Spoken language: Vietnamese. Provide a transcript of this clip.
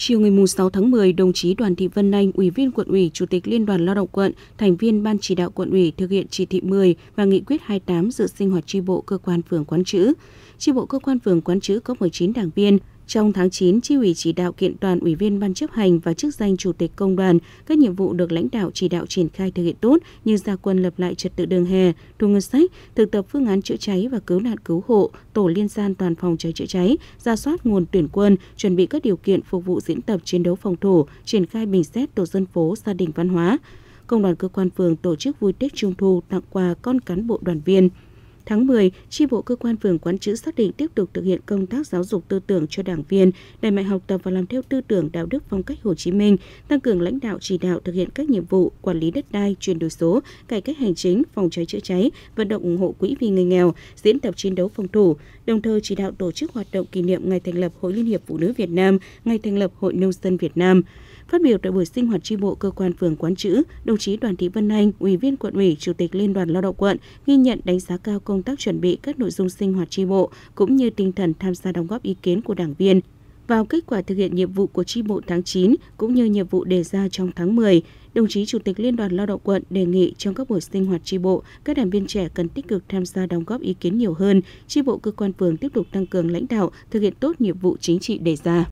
Chiều ngày 6 tháng 10, đồng chí Đoàn Thị Vân Anh, Ủy viên Quận ủy, Chủ tịch Liên đoàn Lao động quận, thành viên Ban chỉ đạo quận ủy thực hiện chỉ thị 10 và nghị quyết 28 dự sinh hoạt tri bộ cơ quan phường quán chữ. Tri bộ cơ quan phường quán chữ có 19 đảng viên, trong tháng 9, Chi ủy chỉ đạo kiện toàn ủy viên ban chấp hành và chức danh chủ tịch công đoàn, các nhiệm vụ được lãnh đạo chỉ đạo triển khai thực hiện tốt như gia quân lập lại trật tự đường hè, thu ngân sách, thực tập phương án chữa cháy và cứu nạn cứu hộ, tổ liên gian toàn phòng cháy chữa cháy, ra soát nguồn tuyển quân, chuẩn bị các điều kiện phục vụ diễn tập chiến đấu phòng thủ, triển khai bình xét tổ dân phố gia đình văn hóa. Công đoàn cơ quan phường tổ chức vui Tết Trung thu tặng quà con cán bộ đoàn viên. Tháng 10, tri bộ cơ quan phường quán chữ xác định tiếp tục thực hiện công tác giáo dục tư tưởng cho đảng viên, đẩy mạnh học tập và làm theo tư tưởng đạo đức phong cách Hồ Chí Minh, tăng cường lãnh đạo chỉ đạo thực hiện các nhiệm vụ quản lý đất đai, chuyển đổi số, cải cách hành chính, phòng cháy chữa cháy, vận động ủng hộ quỹ vì người nghèo, diễn tập chiến đấu phòng thủ, đồng thời chỉ đạo tổ chức hoạt động kỷ niệm ngày thành lập Hội Liên hiệp Phụ nữ Việt Nam, ngày thành lập Hội Nông dân Việt Nam. Phát biểu tại buổi sinh hoạt tri bộ cơ quan phường Quán Chữ, đồng chí Đoàn Thị Vân Anh, Ủy viên quận ủy, Chủ tịch Liên đoàn Lao động quận ghi nhận đánh giá cao công tác chuẩn bị các nội dung sinh hoạt tri bộ cũng như tinh thần tham gia đóng góp ý kiến của đảng viên vào kết quả thực hiện nhiệm vụ của tri bộ tháng 9 cũng như nhiệm vụ đề ra trong tháng 10. Đồng chí Chủ tịch Liên đoàn Lao động quận đề nghị trong các buổi sinh hoạt tri bộ, các đảng viên trẻ cần tích cực tham gia đóng góp ý kiến nhiều hơn, tri bộ cơ quan phường tiếp tục tăng cường lãnh đạo, thực hiện tốt nhiệm vụ chính trị đề ra.